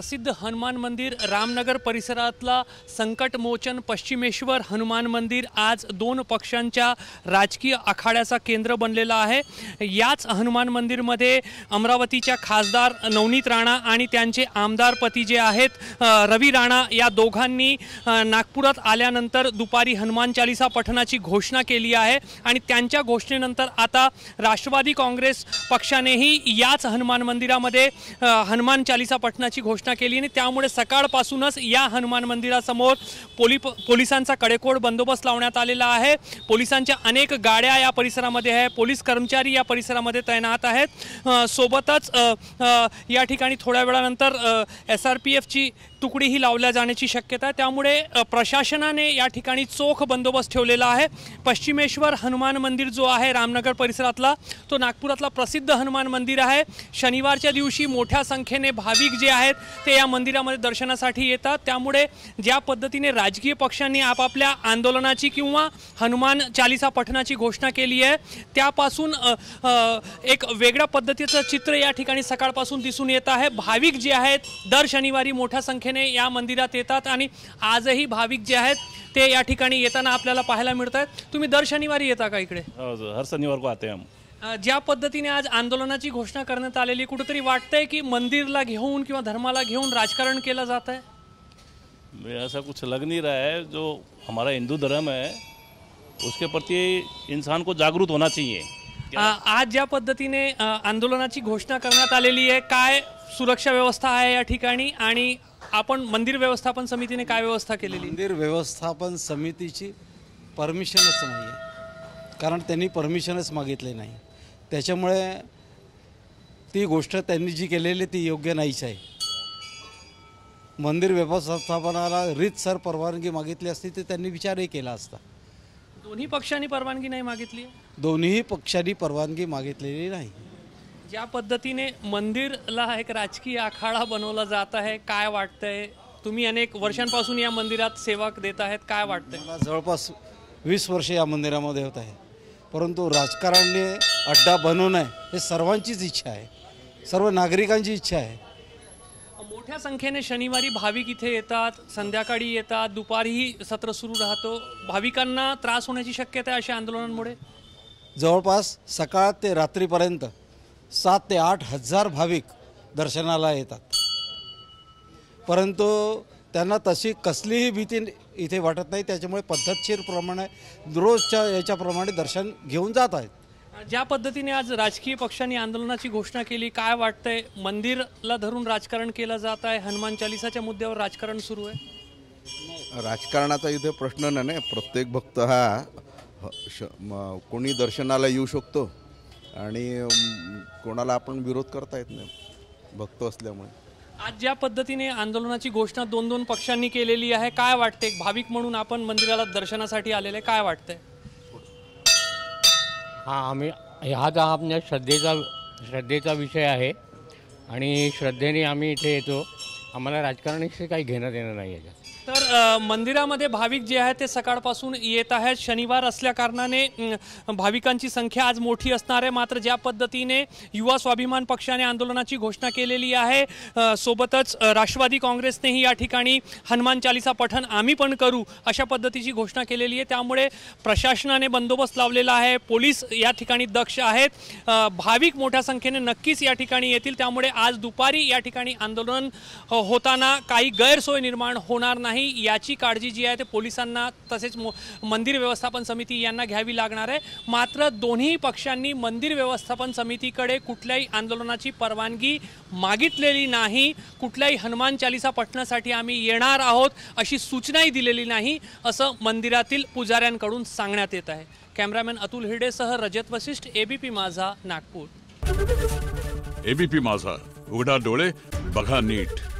प्रसिद्ध हनुमान मंदिर रामनगर परिसरातला संकटमोचन पश्चिमेश्वर हनुमान मंदिर आज दोन पक्षांच्या राजकीय आखाड्याचा केंद्र बनलेला आहे याच हनुमान मंदिरमध्ये अमरावतीच्या खासदार नवनीत राणा आणि त्यांचे आमदारपती जे आहेत रवी राणा या दोघांनी नागपुरात आल्यानंतर दुपारी हनुमान चालिसा पठणाची घोषणा केली आहे आणि त्यांच्या घोषणेनंतर आता राष्ट्रवादी काँग्रेस पक्षानेही याच हनुमान मंदिरामध्ये हनुमान चालिसा पठणाची घोषणा केली आणि त्यामुळे सकाळपासूनच या हनुमान मंदिरासमोर पोली पोलिसांचा कडेकोड बंदोबस्त लावण्यात आलेला आहे पोलिसांच्या अनेक गाड्या या परिसरामध्ये आहे पोलीस कर्मचारी या परिसरामध्ये तैनात आहेत सोबतच या ठिकाणी थोड्या वेळानंतर एस आर पी एफची तुकडीही लावल्या जाण्याची शक्यता आहे त्यामुळे प्रशासनाने या ठिकाणी चोख बंदोबस्त ठेवलेला आहे पश्चिमेश्वर हनुमान मंदिर जो आहे रामनगर परिसरातला तो नागपुरातला प्रसिद्ध हनुमान मंदिर आहे शनिवारच्या दिवशी मोठ्या संख्येने भाविक जे आहेत ते या मंदिरामध्ये दर्शनासाठी येतात त्यामुळे ज्या पद्धतीने राजकीय पक्षांनी आपापल्या आंदोलनाची किंवा हनुमान चालिसा पठणाची घोषणा केली आहे त्यापासून एक वेगळ्या पद्धतीचं चित्र या ठिकाणी सकाळपासून दिसून येत आहे भाविक जे आहेत दर शनिवारी मोठ्या संख्येने संख्येने या मंदिरात येतात आणि आजही भाविक जे आहेत ते या ठिकाणी येताना आपल्याला पाहायला मिळत आहेत तुम्ही दर शनिवारी येता का इकडे हो, हो, हर शनिवार को आते ज्या पद्धतीने आज आंदोलनाची घोषणा करण्यात आलेली कुठेतरी वाटतंय की मंदिरला घेऊन किंवा धर्माला घेऊन राजकारण केलं जात आहे ऐसा कुछ लग नहीं रहा है जो हमारा हिंदू धर्म है उसके प्रति इंसान को जागृत होना चाहिए आज ज्या पद्धतीने आंदोलनाची घोषणा करण्यात आलेली आहे काय सुरक्षा व्यवस्था आहे या ठिकाणी आणि आपण मंदिर व्यवस्थापन समितीने काय व्यवस्था केलेली मंदिर व्यवस्थापन समितीची परमिशनच नाही आहे कारण त्यांनी परमिशनच मागितले नाही त्याच्यामुळे ती गोष्ट त्यांनी जी केलेली ती योग्य नाहीच आहे मंदिर व्यवस्थापनाला रीतसर परवानगी मागितली असती तर त्यांनी विचारही केला असता दोन्ही पक्षांनी परवानगी नाही मागितली दोन्ही पक्षांनी परवानगी मागितलेली नाही ज्या पद्धतीने मंदिरला एक राजकीय आखाडा बनवला जात आहे काय वाटतंय तुम्ही अनेक वर्षांपासून या मंदिरात सेवा देत आहेत काय वाटतंय मला जवळपास वीस वर्ष या मंदिरामध्ये होत आहे परंतु राजकारणाने अड्डा बनवणं हे सर्वांचीच इच्छा आहे सर्व नागरिकांची इच्छा आहे मोठ्या संख्येने शनिवारी भाविक इथे येतात संध्याकाळी येतात दुपारीही सत्र सुरू राहतो भाविकांना त्रास होण्याची शक्यता आहे अशा आंदोलनांमुळे जवळपास सकाळ ते रात्रीपर्यंत सात ते आठ हजार भाविक दर्शनाला येतात परंतु त्यांना तशी कसलीही भीती इथे वाटत नाही त्याच्यामुळे पद्धतशीर प्रमाणे रोजच्या याच्याप्रमाणे दर्शन घेऊन जात आहेत ज्या पद्धतीने आज राजकीय पक्षांनी आंदोलनाची घोषणा केली काय वाटतंय मंदिरला धरून राजकारण केलं जात आहे हनुमान चालिसाच्या मुद्द्यावर राजकारण सुरू आहे राजकारणाचा इथे प्रश्न नाही प्रत्येक भक्त हा कोणी दर्शनाला येऊ शकतो आणि कोणाला आपण विरोध करता येत नाही बघतो असल्यामुळे आज ज्या पद्धतीने आंदोलनाची घोषणा दोन दोन पक्षांनी केलेली आहे काय वाटते भाविक म्हणून आपण मंदिराला दर्शनासाठी आलेले काय वाटतंय हा आम्ही हा तर आपल्या श्रद्धेचा श्रद्धेचा विषय आहे आणि श्रद्धेने आम्ही इथे येतो आम्हाला राजकारणाशी काही घेणं देणं नाही याच्यात तर मंदिरामध्ये भाविक जे आहे ते सकाळपासून येत आहेत शनिवार असल्याकारणाने भाविकांची संख्या आज मोठी असणार आहे मात्र ज्या पद्धतीने युवा स्वाभिमान पक्षाने आंदोलनाची घोषणा केलेली आहे सोबतच राष्ट्रवादी काँग्रेसनेही या ठिकाणी हनुमान चालिसा पठण आम्ही पण करू अशा पद्धतीची घोषणा केलेली आहे त्यामुळे प्रशासनाने बंदोबस्त लावलेला आहे पोलीस या ठिकाणी दक्ष आहेत भाविक मोठ्या संख्येने नक्कीच या ठिकाणी येतील त्यामुळे आज दुपारी या ठिकाणी आंदोलन होताना काही गैरसोय निर्माण होणार नाही नाही याची काळजी जी आहे ते पोलिसांना तसेच मंदिर व्यवस्थापन समिती यांना घ्यावी लागणार आहे मात्र दोन्ही पक्षांनी मंदिर व्यवस्थापन समितीकडे कुठल्याही आंदोलनाची परवानगी मागितलेली नाही कुठल्याही हनुमान चालिसा पठणासाठी आम्ही येणार आहोत अशी सूचनाही दिलेली नाही असं मंदिरातील पुजाऱ्यांकडून सांगण्यात येत आहे कॅमेरामॅन अतुल हिरडेसह रजत वशिष्ठ एबीपी माझा नागपूर एबीपी माझा उघडा डोळे बघा नीट